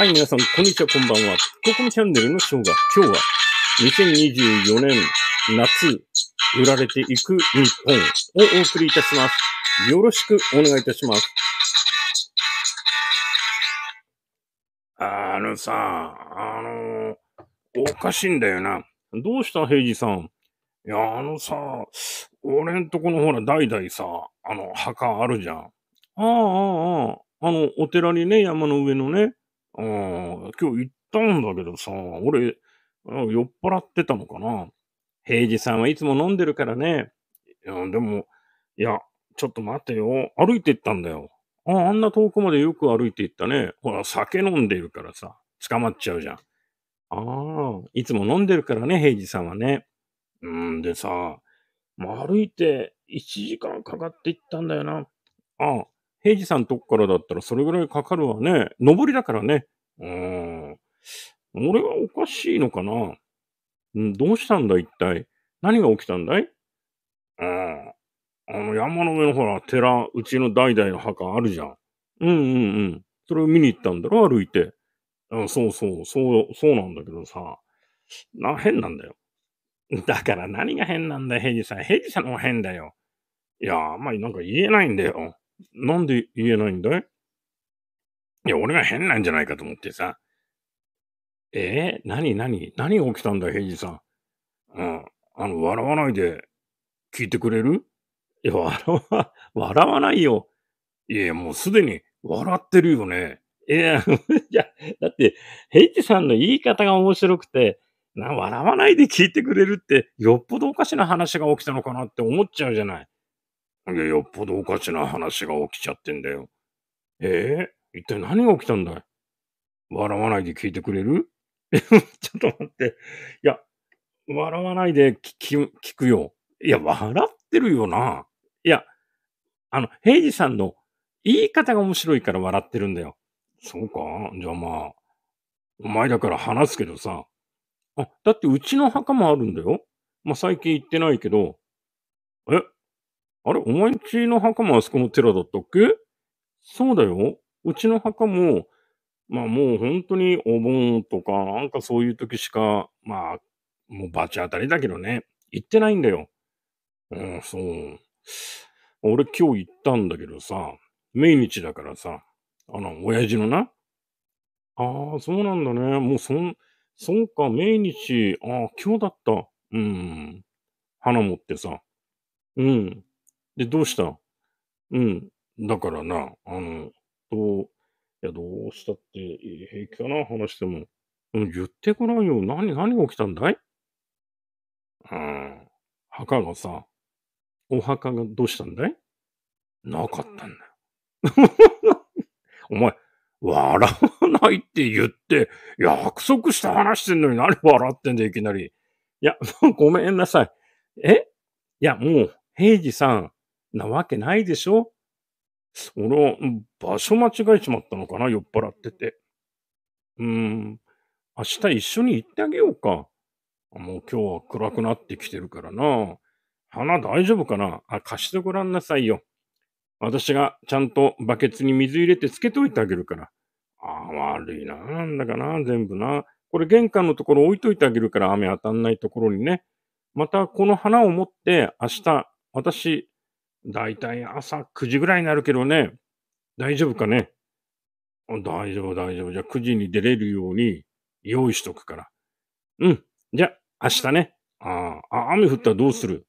はい、皆さん、こんにちは、こんばんは。ココミチャンネルのショーが、今日は、2024年夏、売られていく日本をお送りいたします。よろしくお願いいたします。あのさ、あのおかしいんだよな。どうした、平治さん。いや、あのさ、俺んとこのほら、代々さ、あの、墓あるじゃん。ああ、ああ、あの、お寺にね、山の上のね、うん、今日行ったんだけどさ、俺、酔っ払ってたのかな。平治さんはいつも飲んでるからね。でも、いや、ちょっと待てよ。歩いて行ったんだよ。ああんな遠くまでよく歩いて行ったね。ほら、酒飲んでるからさ、捕まっちゃうじゃん。ああ、いつも飲んでるからね、平治さんはね。うんでさ、歩いて1時間かかって行ったんだよな。ああ、平治さんとこからだったらそれぐらいかかるわね。上りだからね。うん。俺はおかしいのかなうん、どうしたんだ一体。何が起きたんだいうん。あの山の上のほら、寺、うちの代々の墓あるじゃん。うんうんうん。それを見に行ったんだろ歩いて。うん、そうそう、そう、そうなんだけどさ。な、変なんだよ。だから何が変なんだよ、平治さん。平治さんも変だよ。いや、あんまりなんか言えないんだよ。なんで言えないんだいいや、俺が変なんじゃないかと思ってさ。えー、何何何が起きたんだ、平治さん。うん。あの、笑わないで聞いてくれるいや、笑わ、笑わないよ。いや、もうすでに笑ってるよね。いや、いや、だって、平治さんの言い方が面白くて、な、笑わないで聞いてくれるって、よっぽどおかしな話が起きたのかなって思っちゃうじゃない。よっぽどおかしな話が起きちゃってんだよ。ええー、一体何が起きたんだい笑わないで聞いてくれる ちょっと待って。いや、笑わないで聞き、聞くよ。いや、笑ってるよな。いや、あの、平治さんの言い方が面白いから笑ってるんだよ。そうかじゃあまあ、お前だから話すけどさ。あ、だってうちの墓もあるんだよ。まあ最近行ってないけど。えあれお前んちの墓もあそこの寺だったっけそうだよ。うちの墓も、まあもう本当にお盆とか、なんかそういう時しか、まあ、もう罰当たりだけどね、行ってないんだよ。うん、そう。俺今日行ったんだけどさ、命日だからさ、あの、親父のな。ああ、そうなんだね。もうそん、そんか、命日、ああ、今日だった。うん。花持ってさ。うん。で、どうしたうん。だからな、あの、どう、いや、どうしたって、平気かな、話しても。うん、言ってごらんよ。何、何が起きたんだいうん。墓がさ、お墓がどうしたんだいなかったんだよ。お前、笑わないって言って、約束して話してんのに何笑ってんだよ、いきなり。いや、ごめんなさい。えいや、もう、平治さん、なわけないでしょその、場所間違えちまったのかな酔っ払ってて。うーん。明日一緒に行ってあげようか。もう今日は暗くなってきてるからな。花大丈夫かなあ、貸してごらんなさいよ。私がちゃんとバケツに水入れてつけといてあげるから。ああ、悪いな。なんだかな、全部な。これ玄関のところ置いといてあげるから雨当たんないところにね。またこの花を持って明日、私、だいたい朝9時ぐらいになるけどね、大丈夫かね大丈夫、大丈夫。じゃあ9時に出れるように用意しとくから。うん。じゃあ明日ね。ああ、雨降ったらどうする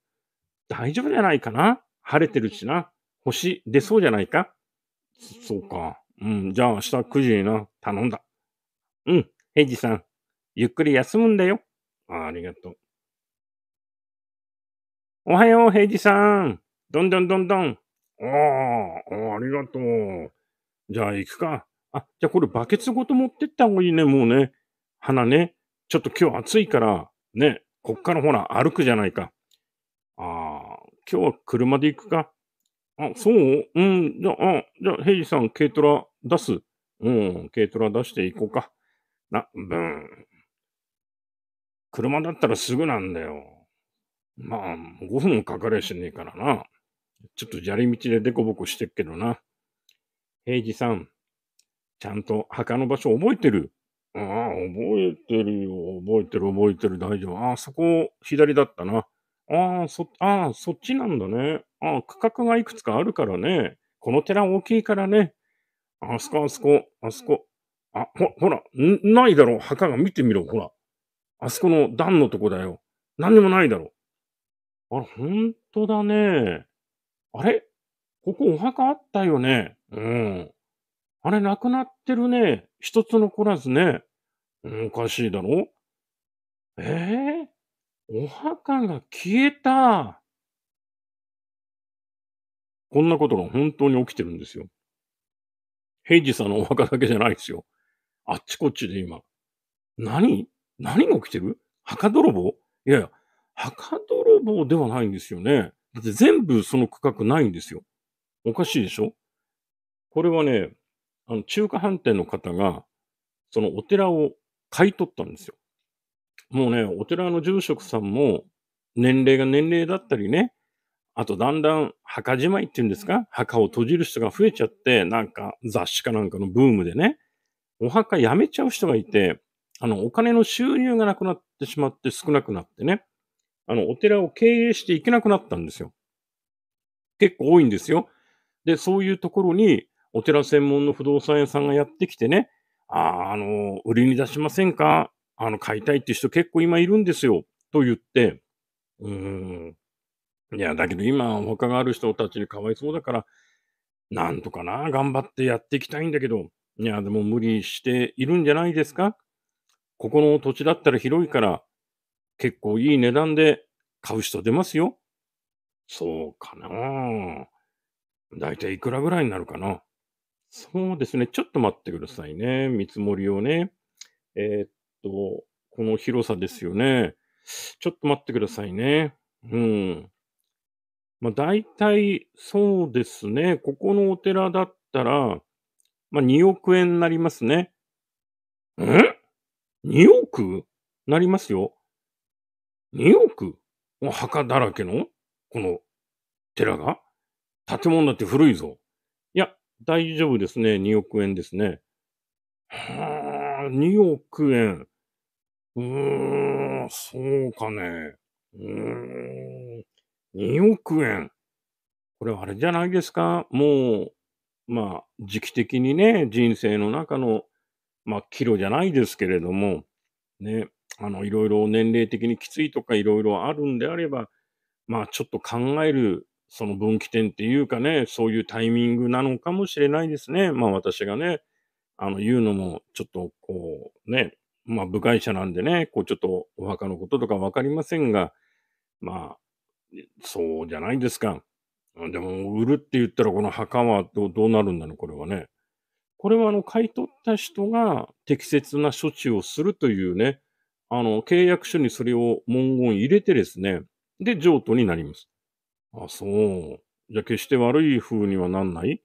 大丈夫じゃないかな晴れてるしな。星出そうじゃないかそうか。うん。じゃあ明日9時にな。頼んだ。うん。ヘイジさん、ゆっくり休むんだよ。あありがとう。おはよう、ヘイジさん。どんどんどんどん。ああ、ありがとう。じゃあ行くか。あ、じゃあこれバケツごと持ってった方がいいね、もうね。花ね。ちょっと今日暑いから、ね。こっからほら、歩くじゃないか。ああ、今日は車で行くか。あ、そううん、じゃあ、あじゃあ、ヘイジさん、軽トラ出す。うん、軽トラ出していこうか。な、ーン。車だったらすぐなんだよ。まあ、5分もかかりゃしねえからな。ちょっと砂利道でデコボコしてっけどな。平治さん、ちゃんと墓の場所覚えてるああ、覚えてるよ。覚えてる、覚えてる、大丈夫。ああ、そこ、左だったな。ああ、そ、ああ、そっちなんだね。ああ、区画がいくつかあるからね。この寺大きいからね。あそこ、あそこ、あそこ。あ、ほ、ほら、ないだろう。墓が見てみろ、ほら。あそこの段のとこだよ。何にもないだろう。あら、ほんとだね。あれここお墓あったよね。うん。あれなくなってるね。一つ残らずね。おかしいだろええー、お墓が消えた。こんなことが本当に起きてるんですよ。平治さんのお墓だけじゃないですよ。あっちこっちで今。何何が起きてる墓泥棒いやいや、墓泥棒ではないんですよね。だって全部その区画ないんですよ。おかしいでしょこれはね、あの、中華飯店の方が、そのお寺を買い取ったんですよ。もうね、お寺の住職さんも、年齢が年齢だったりね、あとだんだん墓じまいっていうんですか墓を閉じる人が増えちゃって、なんか雑誌かなんかのブームでね、お墓やめちゃう人がいて、あの、お金の収入がなくなってしまって少なくなってね、あの、お寺を経営していけなくなったんですよ。結構多いんですよ。で、そういうところに、お寺専門の不動産屋さんがやってきてね、ああの、売りに出しませんかあの、買いたいって人結構今いるんですよ。と言って、うーん。いや、だけど今、他がある人たちにかわいそうだから、なんとかな、頑張ってやっていきたいんだけど、いや、でも無理しているんじゃないですかここの土地だったら広いから、結構いい値段で買う人出ますよ。そうかなだいたいいくらぐらいになるかなそうですね。ちょっと待ってくださいね。見積もりをね。えー、っと、この広さですよね。ちょっと待ってくださいね。うん。まあ、たいそうですね。ここのお寺だったら、まあ、2億円になりますね。ん ?2 億なりますよ。2億お墓だらけのこの寺が建物って古いぞ。いや、大丈夫ですね。2億円ですね。はあ、2億円。うーん、そうかね。うーん、2億円。これはあれじゃないですか。もう、まあ、時期的にね、人生の中の、まあ、岐路じゃないですけれども、ね、あの、いろいろ年齢的にきついとかいろいろあるんであれば、まあちょっと考える、その分岐点っていうかね、そういうタイミングなのかもしれないですね。まあ私がね、あの、言うのも、ちょっとこう、ね、まあ部外者なんでね、こうちょっとお墓のこととかわかりませんが、まあ、そうじゃないですか。でも、売るって言ったらこの墓はどうなるんだろう、これはね。これはあの、買い取った人が適切な処置をするというね、あの、契約書にそれを文言入れてですね、で、譲渡になります。あ、そう。じゃあ決して悪い風にはなんない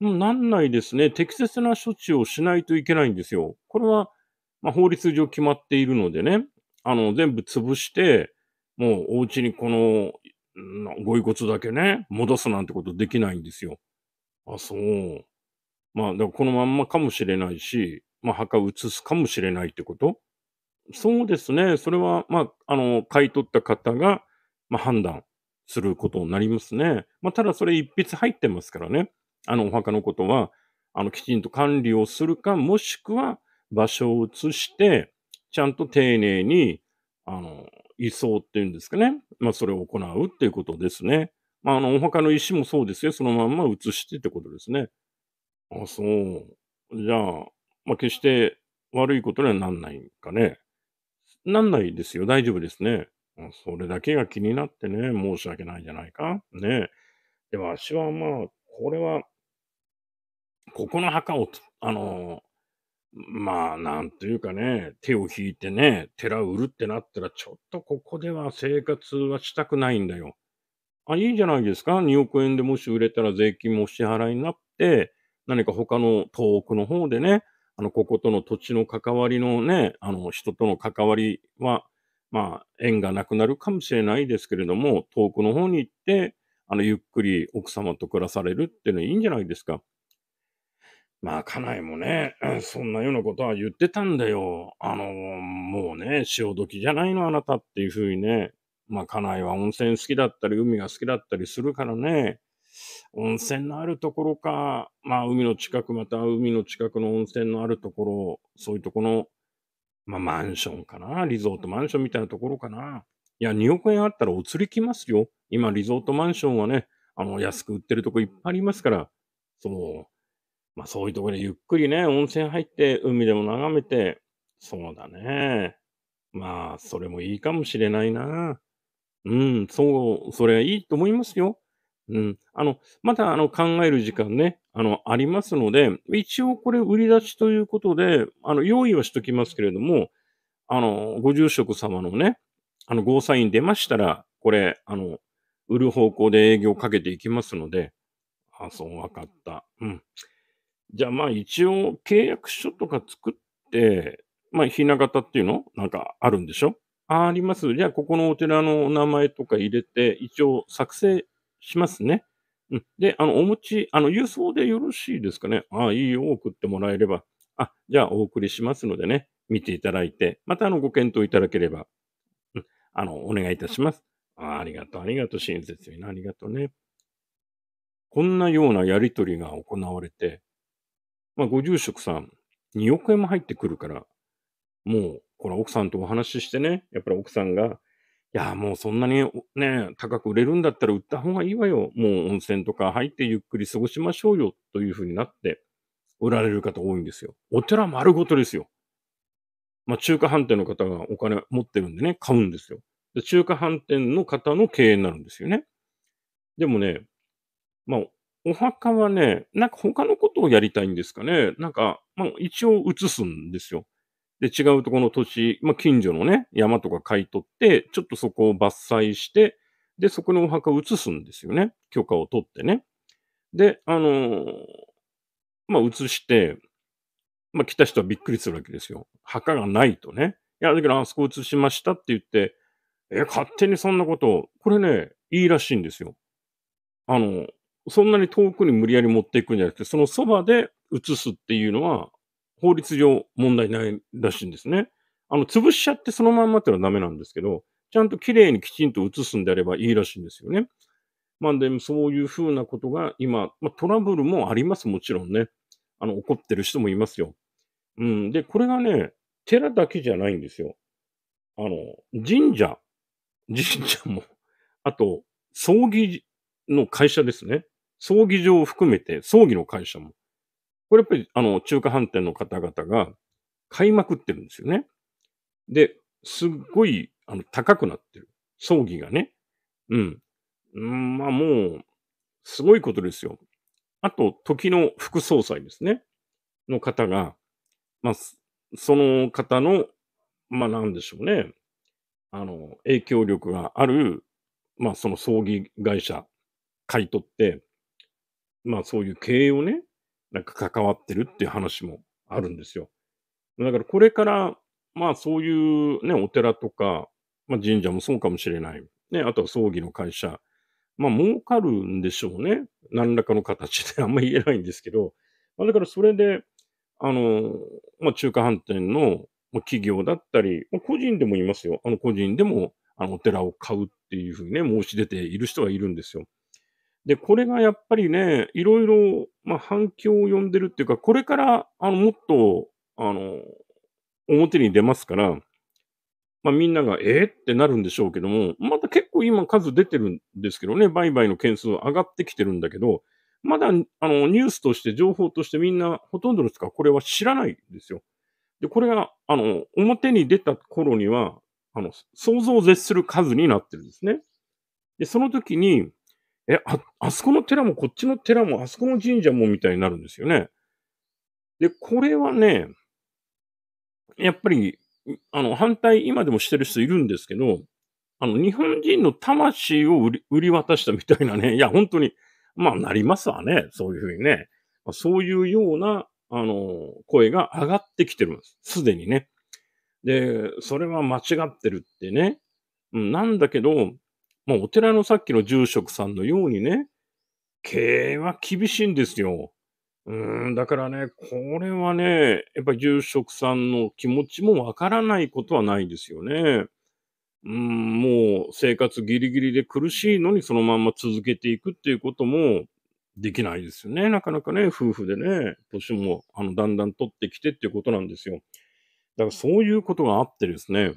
なんないですね。適切な処置をしないといけないんですよ。これは、まあ、法律上決まっているのでね、あの、全部潰して、もうお家にこの、ご遺骨だけね、戻すなんてことできないんですよ。あ、そう。まあ、だからこのまんまかもしれないし、まあ、墓移すかもしれないってことそうですね。それは、まあ、あの、買い取った方が、まあ、判断することになりますね。まあ、ただそれ一筆入ってますからね。あの、お墓のことは、あの、きちんと管理をするか、もしくは場所を移して、ちゃんと丁寧に、あの、移送っていうんですかね。まあ、それを行うっていうことですね。まあ、あの、お墓の石もそうですよ。そのまんま移してってことですね。あ、そう。じゃあ、まあ、決して悪いことにはなんないかね。なんないですよ。大丈夫ですね。それだけが気になってね、申し訳ないじゃないか。ねでわ私はまあ、これは、ここの墓を、あの、まあ、なんというかね、手を引いてね、寺を売るってなったら、ちょっとここでは生活はしたくないんだよ。あ、いいじゃないですか。2億円でもし売れたら税金も支払いになって、何か他の遠くの方でね、あの、こことの土地の関わりのね、あの、人との関わりは、まあ、縁がなくなるかもしれないですけれども、遠くの方に行って、あの、ゆっくり奥様と暮らされるっていうのはいいんじゃないですか。まあ、家内もね、そんなようなことは言ってたんだよ。あの、もうね、潮時じゃないの、あなたっていうふうにね。まあ、家内は温泉好きだったり、海が好きだったりするからね。温泉のあるところか、まあ、海の近く、また海の近くの温泉のあるところ、そういうとこの、まあ、マンションかな、リゾートマンションみたいなところかな。いや、2億円あったらお釣り来ますよ。今、リゾートマンションはね、あの、安く売ってるとこいっぱいありますから、そう、まあ、そういうところでゆっくりね、温泉入って、海でも眺めて、そうだね。まあ、それもいいかもしれないな。うん、そう、それはいいと思いますよ。うん。あの、またあの考える時間ね、あの、ありますので、一応これ売り出しということで、あの、用意はしときますけれども、あの、ご住職様のね、あの、ゴーサイン出ましたら、これ、あの、売る方向で営業かけていきますので、あ、そう、わかった。うん。じゃあまあ一応契約書とか作って、まあ、ひな形っていうのなんかあるんでしょあります。じゃあ、ここのお寺のお名前とか入れて、一応作成しますね。うん、で、あの、お餅、あの、郵送でよろしいですかね。ああ、いいよ、送ってもらえれば。あ、じゃあ、お送りしますのでね、見ていただいて、また、あの、ご検討いただければ、うん、あの、お願いいたします。あありがとう、ありがとう、親切にな、ありがとうね。こんなようなやりとりが行われて、まあ、ご住職さん、2億円も入ってくるから、もう、これ奥さんとお話ししてね、やっぱり奥さんが、いや、もうそんなにね、高く売れるんだったら売った方がいいわよ。もう温泉とか入ってゆっくり過ごしましょうよ。というふうになって売られる方多いんですよ。お寺丸ごとですよ。まあ中華飯店の方がお金持ってるんでね、買うんですよ。で中華飯店の方の経営になるんですよね。でもね、まあ、お墓はね、なんか他のことをやりたいんですかね。なんか、まあ、一応移すんですよ。で、違うとこの土地、まあ、近所のね、山とか買い取って、ちょっとそこを伐採して、で、そこのお墓を移すんですよね。許可を取ってね。で、あのー、まあ、移して、まあ、来た人はびっくりするわけですよ。墓がないとね。いや、だけど、あそこ移しましたって言って、え、勝手にそんなこと、これね、いいらしいんですよ。あの、そんなに遠くに無理やり持っていくんじゃなくて、そのそばで移すっていうのは、法律上問題ないらしいんですね。あの、潰しちゃってそのまんまってのはダメなんですけど、ちゃんと綺麗にきちんと写すんであればいいらしいんですよね。まあでもそういうふうなことが今、まあ、トラブルもあります、もちろんね。あの、怒ってる人もいますよ。うん。で、これがね、寺だけじゃないんですよ。あの、神社、神社も、あと、葬儀の会社ですね。葬儀場を含めて、葬儀の会社も。これやっぱり、あの、中華飯店の方々が買いまくってるんですよね。で、すっごい、あの、高くなってる。葬儀がね。うん。まあもう、すごいことですよ。あと、時の副総裁ですね。の方が、まあ、その方の、まあなんでしょうね。あの、影響力がある、まあその葬儀会社買い取って、まあそういう経営をね、なんか関わってるっていう話もあるんですよ。だからこれから、まあそういうね、お寺とか、まあ神社もそうかもしれない。ね、あとは葬儀の会社。まあ儲かるんでしょうね。何らかの形であんまり言えないんですけど。まあだからそれで、あの、まあ中華飯店の企業だったり、個人でもいますよ。あの個人でも、あのお寺を買うっていうふうにね、申し出ている人はいるんですよ。で、これがやっぱりね、いろいろ、まあ、反響を呼んでるっていうか、これから、あの、もっと、あの、表に出ますから、まあ、みんなが、えー、ってなるんでしょうけども、また結構今数出てるんですけどね、売買の件数上がってきてるんだけど、まだ、あの、ニュースとして、情報としてみんな、ほとんどの人がこれは知らないんですよ。で、これが、あの、表に出た頃には、あの、想像を絶する数になってるんですね。で、その時に、え、あ、あそこの寺もこっちの寺もあそこの神社もみたいになるんですよね。で、これはね、やっぱり、あの、反対、今でもしてる人いるんですけど、あの、日本人の魂を売り売り渡したみたいなね、いや、本当に、まあ、なりますわね、そういうふうにね。まあ、そういうような、あの、声が上がってきてるんです。すでにね。で、それは間違ってるってね。うん、なんだけど、まあ、お寺のさっきの住職さんのようにね、経営は厳しいんですよ。うん、だからね、これはね、やっぱ住職さんの気持ちもわからないことはないですよね。うん、もう生活ギリギリで苦しいのにそのまんま続けていくっていうこともできないですよね。なかなかね、夫婦でね、年もあのだんだん取ってきてっていうことなんですよ。だからそういうことがあってですね、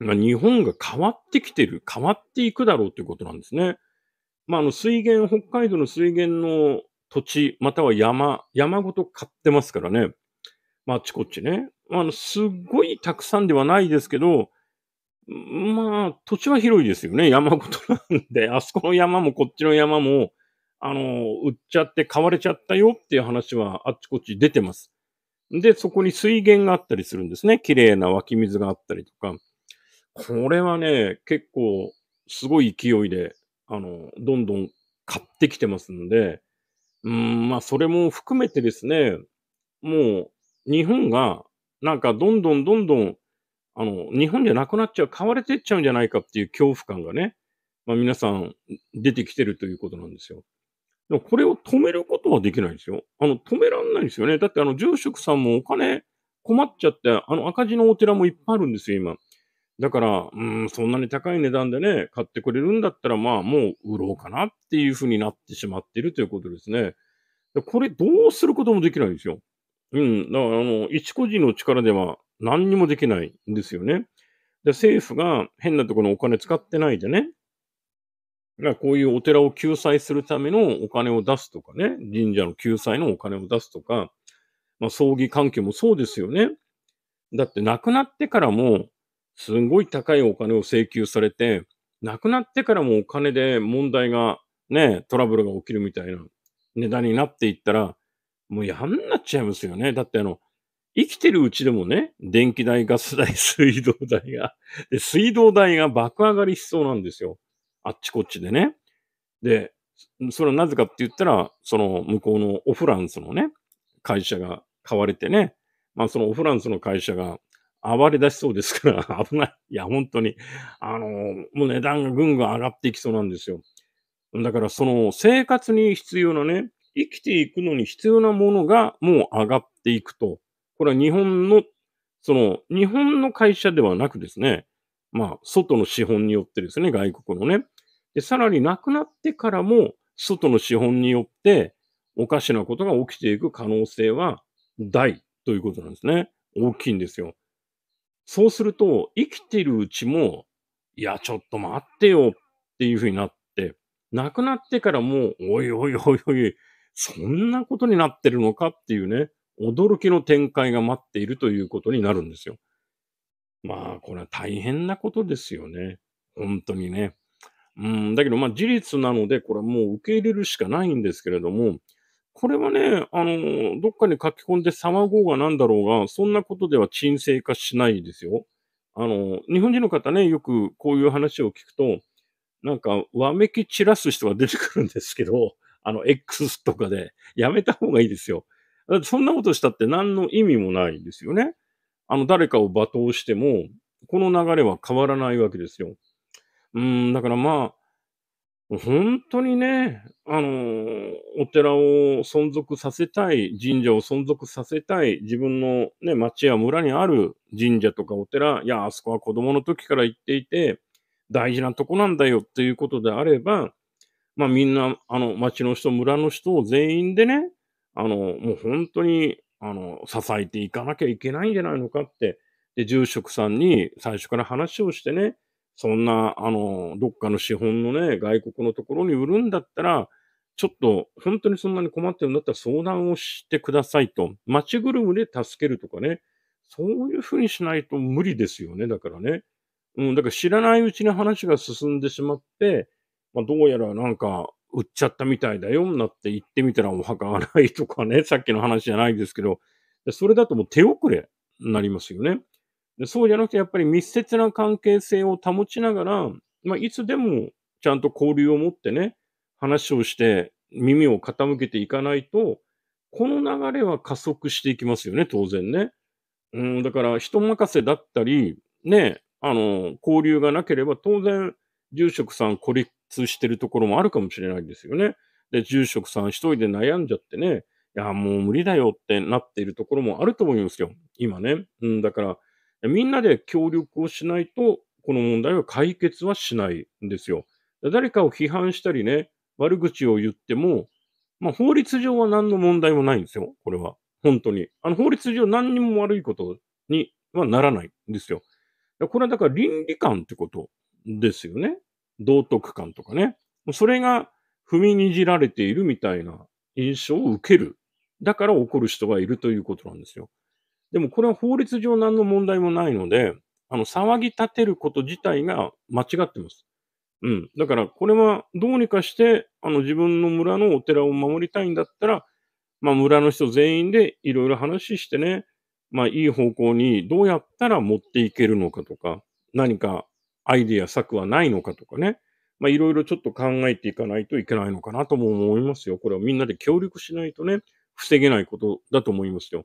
まあ、日本が変わってきてる、変わっていくだろうということなんですね。まあ、あの水源、北海道の水源の土地、または山、山ごと買ってますからね。まあ、あちこちね。あの、すっごいたくさんではないですけど、まあ、土地は広いですよね。山ごとなんで、あそこの山もこっちの山も、あの、売っちゃって買われちゃったよっていう話はあっちこっち出てます。で、そこに水源があったりするんですね。綺麗な湧き水があったりとか。これはね、結構すごい勢いで、あの、どんどん買ってきてますんで、うん、まあ、それも含めてですね、もう、日本が、なんか、どんどんどんどん、あの、日本じゃなくなっちゃう、買われてっちゃうんじゃないかっていう恐怖感がね、まあ、皆さん出てきてるということなんですよ。でもこれを止めることはできないんですよ。あの、止めらんないんですよね。だって、あの、住職さんもお金困っちゃって、あの、赤字のお寺もいっぱいあるんですよ、今。だから、うん、そんなに高い値段でね、買ってくれるんだったら、まあ、もう売ろうかなっていうふうになってしまってるということですね。これ、どうすることもできないんですよ。うん。だから、あの、一個人の力では何にもできないんですよね。で政府が変なところのお金使ってないでね。だこういうお寺を救済するためのお金を出すとかね、神社の救済のお金を出すとか、まあ、葬儀関係もそうですよね。だって亡くなってからも、すんごい高いお金を請求されて、亡くなってからもお金で問題が、ね、トラブルが起きるみたいな値段になっていったら、もうやんなっちゃいますよね。だってあの、生きてるうちでもね、電気代、ガス代、水道代が、で水道代が爆上がりしそうなんですよ。あっちこっちでね。で、それはなぜかって言ったら、その向こうのオフランスのね、会社が買われてね、まあそのオフランスの会社が暴れ出しそうですから 危ない。いや、本当に。あの、もう値段がぐんぐん上がっていきそうなんですよ。だから、その生活に必要なね、生きていくのに必要なものがもう上がっていくと。これは日本の、その、日本の会社ではなくですね、まあ、外の資本によってですね、外国のね。で、さらに亡くなってからも、外の資本によって、おかしなことが起きていく可能性は大ということなんですね。大きいんですよ。そうすると、生きてるうちも、いや、ちょっと待ってよっていうふうになって、亡くなってからもう、おいおいおいおい、そんなことになってるのかっていうね、驚きの展開が待っているということになるんですよ。まあ、これは大変なことですよね。本当にね。うん、だけど、まあ、事実なので、これはもう受け入れるしかないんですけれども、これはね、あの、どっかに書き込んで騒ごうが何だろうが、そんなことでは沈静化しないですよ。あの、日本人の方ね、よくこういう話を聞くと、なんか、わめき散らす人が出てくるんですけど、あの、X とかで、やめた方がいいですよ。そんなことしたって何の意味もないんですよね。あの、誰かを罵倒しても、この流れは変わらないわけですよ。うん、だからまあ、本当にね、あのお寺を存続させたい、神社を存続させたい、自分のね、町や村にある神社とかお寺、いや、あそこは子供の時から行っていて、大事なとこなんだよっていうことであれば、まあみんな、あの、町の人、村の人を全員でね、あの、もう本当に、あの、支えていかなきゃいけないんじゃないのかって、で、住職さんに最初から話をしてね、そんな、あの、どっかの資本のね、外国のところに売るんだったら、ちょっと、本当にそんなに困ってるんだったら相談をしてくださいと。街ぐるみで助けるとかね。そういうふうにしないと無理ですよね。だからね。うん、だから知らないうちに話が進んでしまって、まあ、どうやらなんか、売っちゃったみたいだよ、なって言ってみたらお墓がないとかね、さっきの話じゃないですけど、それだともう手遅れになりますよね。でそうじゃなくて、やっぱり密接な関係性を保ちながら、まあ、いつでもちゃんと交流を持ってね、話をして耳を傾けていかないと、この流れは加速していきますよね、当然ね。うん、だから人任せだったり、ね、あの、交流がなければ当然、住職さん孤立してるところもあるかもしれないですよね。で、住職さん一人で悩んじゃってね、いや、もう無理だよってなっているところもあると思いますよ。今ね。うん、だから、みんなで協力をしないと、この問題は解決はしないんですよ。誰かを批判したりね、悪口を言っても、まあ、法律上は何の問題もないんですよ、これは。本当に。あの法律上何にも悪いことにはならないんですよ。これはだから倫理観ってことですよね。道徳観とかね。それが踏みにじられているみたいな印象を受ける。だから怒る人がいるということなんですよ。でもこれは法律上何の問題もないので、あの、騒ぎ立てること自体が間違ってます。うん。だから、これはどうにかして、あの、自分の村のお寺を守りたいんだったら、まあ、村の人全員でいろいろ話してね、まあ、いい方向にどうやったら持っていけるのかとか、何かアイディア、策はないのかとかね。まあ、いろいろちょっと考えていかないといけないのかなとも思いますよ。これはみんなで協力しないとね、防げないことだと思いますよ。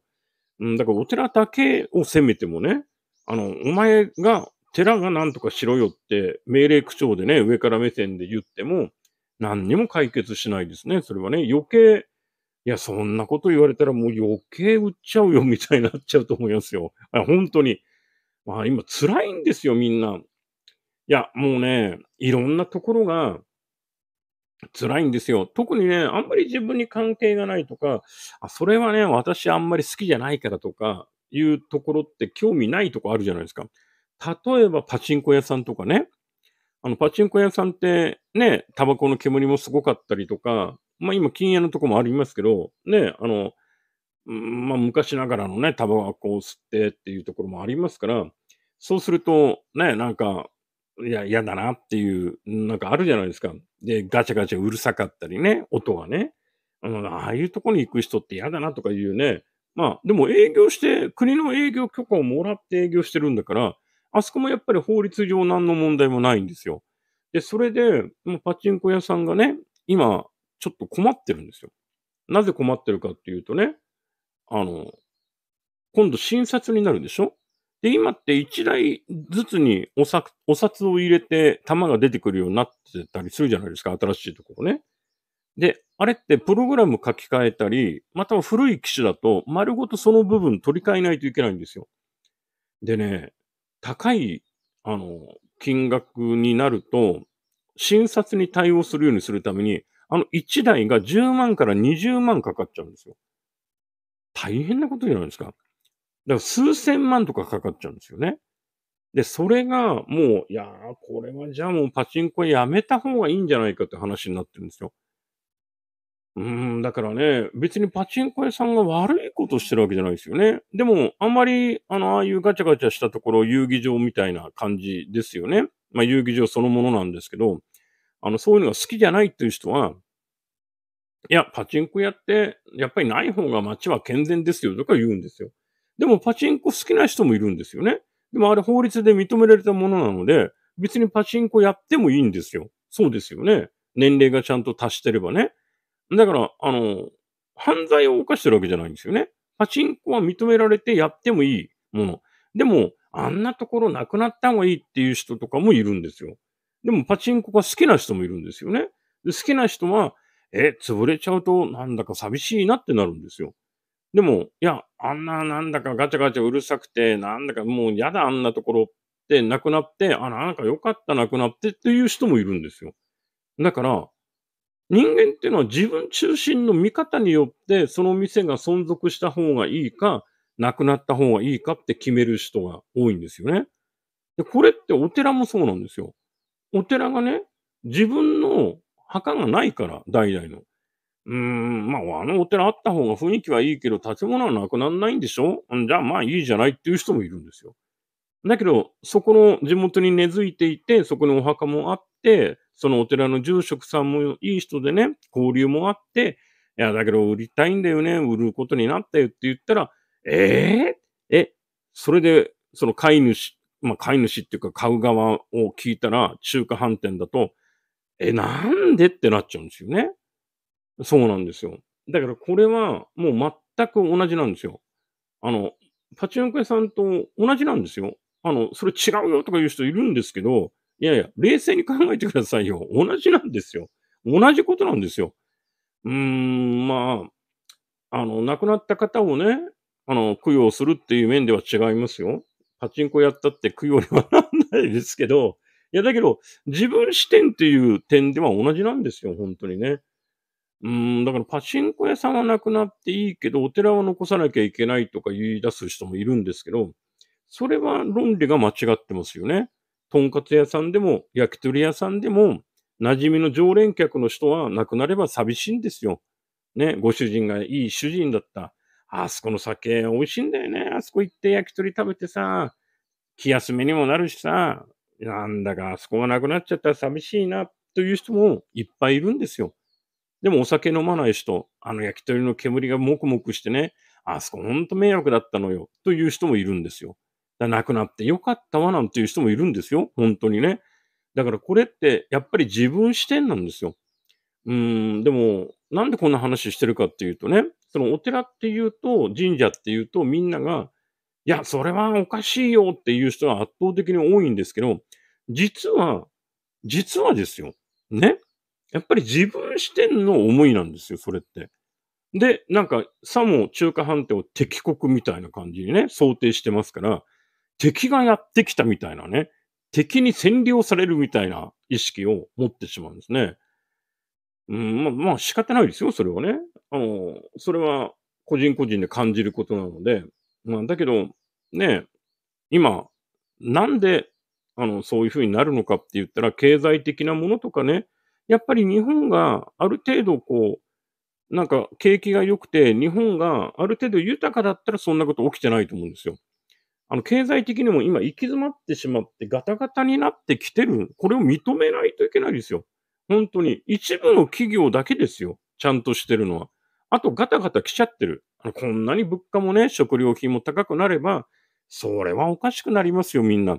うん、だからお寺だけを責めてもね、あの、お前が寺がなんとかしろよって命令口調でね、上から目線で言っても、何にも解決しないですね。それはね、余計、いや、そんなこと言われたらもう余計売っちゃうよみたいになっちゃうと思いますよ。本当に。まあ今辛いんですよ、みんな。いや、もうね、いろんなところが、辛いんですよ。特にね、あんまり自分に関係がないとか、あ、それはね、私あんまり好きじゃないからとか、いうところって興味ないとこあるじゃないですか。例えばパチンコ屋さんとかね。あの、パチンコ屋さんってね、タバコの煙もすごかったりとか、まあ今禁煙のとこもありますけど、ね、あの、まあ昔ながらのね、タバコを吸ってっていうところもありますから、そうするとね、なんかいや、嫌だなっていう、なんかあるじゃないですか。で、ガチャガチャうるさかったりね、音がね。あの、ああいうとこに行く人って嫌だなとかいうね。まあ、でも営業して、国の営業許可をもらって営業してるんだから、あそこもやっぱり法律上何の問題もないんですよ。で、それで、もうパチンコ屋さんがね、今、ちょっと困ってるんですよ。なぜ困ってるかっていうとね、あの、今度診察になるでしょで、今って1台ずつにお札お札を入れて玉が出てくるようになってたりするじゃないですか、新しいところね。で、あれってプログラム書き換えたり、または古い機種だと丸ごとその部分取り替えないといけないんですよ。でね、高い、あの、金額になると、診察に対応するようにするために、あの1台が10万から20万かかっちゃうんですよ。大変なことじゃないですか。だから数千万とかかかっちゃうんですよね。で、それがもう、いやー、これはじゃあもうパチンコやめた方がいいんじゃないかって話になってるんですよ。うん、だからね、別にパチンコ屋さんが悪いことしてるわけじゃないですよね。でも、あんまり、あの、ああいうガチャガチャしたところ、遊技場みたいな感じですよね。まあ、遊技場そのものなんですけど、あの、そういうのが好きじゃないっていう人は、いや、パチンコ屋って、やっぱりない方が街は健全ですよとか言うんですよ。でもパチンコ好きな人もいるんですよね。でもあれ法律で認められたものなので、別にパチンコやってもいいんですよ。そうですよね。年齢がちゃんと達してればね。だから、あの、犯罪を犯してるわけじゃないんですよね。パチンコは認められてやってもいいもの。でも、あんなところなくなった方がいいっていう人とかもいるんですよ。でも、パチンコが好きな人もいるんですよね。で好きな人は、え、潰れちゃうとなんだか寂しいなってなるんですよ。でも、いや、あんななんだかガチャガチャうるさくて、なんだかもう嫌だあんなところってなくなって、あ、なんか良かったなくなってっていう人もいるんですよ。だから、人間っていうのは自分中心の見方によって、その店が存続した方がいいか、なくなった方がいいかって決める人が多いんですよね。で、これってお寺もそうなんですよ。お寺がね、自分の墓がないから、代々の。うん、まあ、あのお寺あった方が雰囲気はいいけど、建物はなくならないんでしょじゃあまあいいじゃないっていう人もいるんですよ。だけど、そこの地元に根付いていて、そこにお墓もあって、そのお寺の住職さんもいい人でね、交流もあって、いや、だけど売りたいんだよね、売ることになったよって言ったら、えー、え、それで、その飼い主、まあ、飼い主っていうか買う側を聞いたら、中華飯店だと、え、なんでってなっちゃうんですよね。そうなんですよ。だからこれはもう全く同じなんですよ。あの、パチンコ屋さんと同じなんですよ。あの、それ違うよとか言う人いるんですけど、いやいや、冷静に考えてくださいよ。同じなんですよ。同じことなんですよ。うーん、まあ、あの、亡くなった方をね、あの、供養するっていう面では違いますよ。パチンコやったって供養にはならないですけど、いや、だけど、自分視点っていう点では同じなんですよ、本当にね。うん、だからパチンコ屋さんはなくなっていいけど、お寺は残さなきゃいけないとか言い出す人もいるんですけど、それは論理が間違ってますよね。とんかつ屋さんでも、焼き鳥屋さんでも、馴染みの常連客の人は亡くなれば寂しいんですよ。ね、ご主人がいい主人だった。あそこの酒美味しいんだよね。あそこ行って焼き鳥食べてさ、気休めにもなるしさ、なんだかあそこがなくなっちゃったら寂しいなという人もいっぱいいるんですよ。でもお酒飲まない人、あの焼き鳥の煙がもくもくしてね、あそこほんと迷惑だったのよ、という人もいるんですよ。だ亡くなってよかったわなんていう人もいるんですよ。本当にね。だからこれってやっぱり自分視点なんですよ。うん、でもなんでこんな話してるかっていうとね、そのお寺っていうと神社っていうとみんなが、いや、それはおかしいよっていう人は圧倒的に多いんですけど、実は、実はですよ。ね。やっぱり自分視点の思いなんですよ、それって。で、なんか、さも中華判定を敵国みたいな感じにね、想定してますから、敵がやってきたみたいなね、敵に占領されるみたいな意識を持ってしまうんですね。うん、まあ、まあ仕方ないですよ、それはね。あの、それは個人個人で感じることなので。まあ、だけど、ね、今、なんで、あの、そういうふうになるのかって言ったら、経済的なものとかね、やっぱり日本がある程度こう、なんか景気が良くて、日本がある程度豊かだったらそんなこと起きてないと思うんですよ。あの、経済的にも今行き詰まってしまってガタガタになってきてる。これを認めないといけないですよ。本当に。一部の企業だけですよ。ちゃんとしてるのは。あとガタガタ来ちゃってる。こんなに物価もね、食料品も高くなれば、それはおかしくなりますよ、みんな。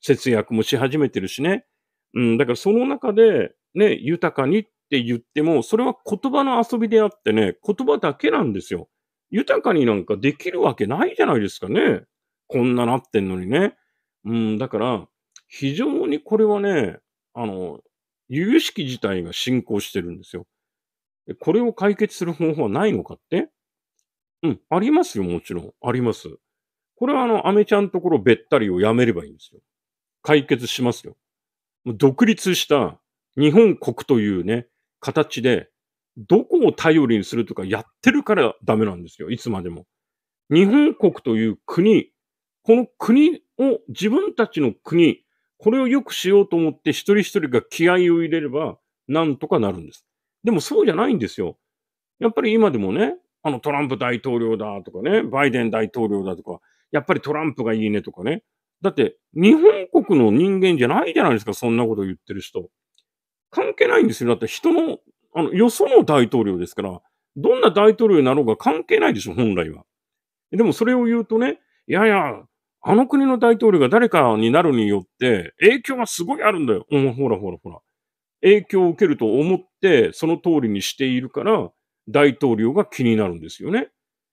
節約もし始めてるしね。うん、だからその中で、ね、豊かにって言っても、それは言葉の遊びであってね、言葉だけなんですよ。豊かになんかできるわけないじゃないですかね。こんななってんのにね。うん、だから、非常にこれはね、あの、由々しき事態が進行してるんですよ。これを解決する方法はないのかってうん、ありますよ、もちろん。あります。これはあの、アメちゃんところべったりをやめればいいんですよ。解決しますよ。独立した日本国というね、形で、どこを頼りにするとかやってるからダメなんですよ。いつまでも。日本国という国、この国を、自分たちの国、これを良くしようと思って一人一人が気合を入れれば、なんとかなるんです。でもそうじゃないんですよ。やっぱり今でもね、あのトランプ大統領だとかね、バイデン大統領だとか、やっぱりトランプがいいねとかね。だって、日本国の人間じゃないじゃないですか、そんなこと言ってる人。関係ないんですよ。だって人の、あの、よその大統領ですから、どんな大統領になろうが関係ないでしょ、本来は。でもそれを言うとね、いやいや、あの国の大統領が誰かになるによって、影響はすごいあるんだよ。うん、ほらほらほら。影響を受けると思って、その通りにしているから、大統領が気になるんですよね。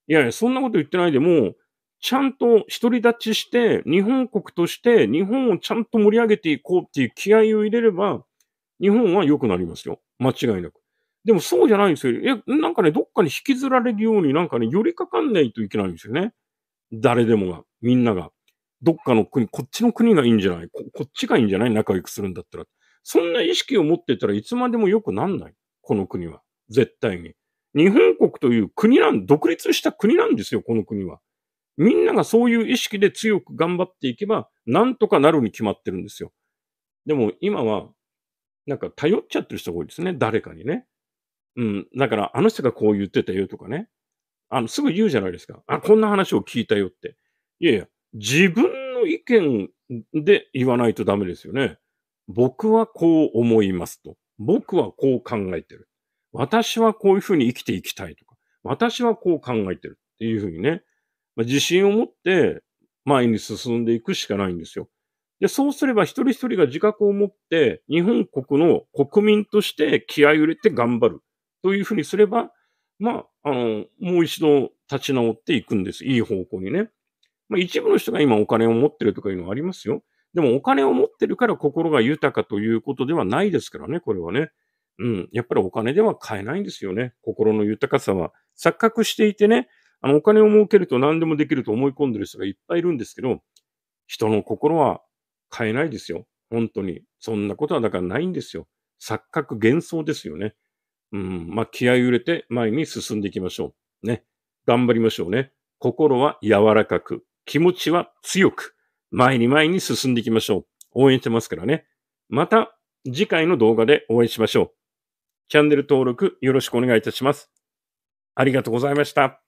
いやいや、そんなこと言ってないでも、ちゃんと独り立ちして、日本国として、日本をちゃんと盛り上げていこうっていう気合を入れれば、日本は良くなりますよ。間違いなく。でもそうじゃないんですよ。いや、なんかね、どっかに引きずられるように、なんかね、寄りかかんないといけないんですよね。誰でもが、みんなが。どっかの国、こっちの国がいいんじゃないここっちがいいんじゃない仲良くするんだったら。そんな意識を持ってたらいつまでも良くなんない。この国は。絶対に。日本国という国なん、独立した国なんですよ、この国は。みんながそういう意識で強く頑張っていけば、なんとかなるに決まってるんですよ。でも今はなんか頼っちゃってる人が多いですね、誰かにね。うん。だから、あの人がこう言ってたよとかね。あの、すぐ言うじゃないですか。あ、こんな話を聞いたよって。いやいや、自分の意見で言わないとダメですよね。僕はこう思いますと。僕はこう考えてる。私はこういうふうに生きていきたいとか。私はこう考えてるっていうふうにね。まあ、自信を持って前に進んでいくしかないんですよ。で、そうすれば一人一人が自覚を持って、日本国の国民として気合を入れて頑張る。というふうにすれば、まあ、あの、もう一度立ち直っていくんです。いい方向にね。まあ、一部の人が今お金を持ってるとかいうのはありますよ。でもお金を持ってるから心が豊かということではないですからね、これはね。うん。やっぱりお金では買えないんですよね。心の豊かさは。錯覚していてね、あの、お金を儲けると何でもできると思い込んでる人がいっぱいいるんですけど、人の心は買えないですよ。本当に。そんなことはだからないんですよ。錯覚幻想ですよね。うん。まあ、気合揺れて前に進んでいきましょう。ね。頑張りましょうね。心は柔らかく、気持ちは強く、前に前に進んでいきましょう。応援してますからね。また次回の動画でお会いしましょう。チャンネル登録よろしくお願いいたします。ありがとうございました。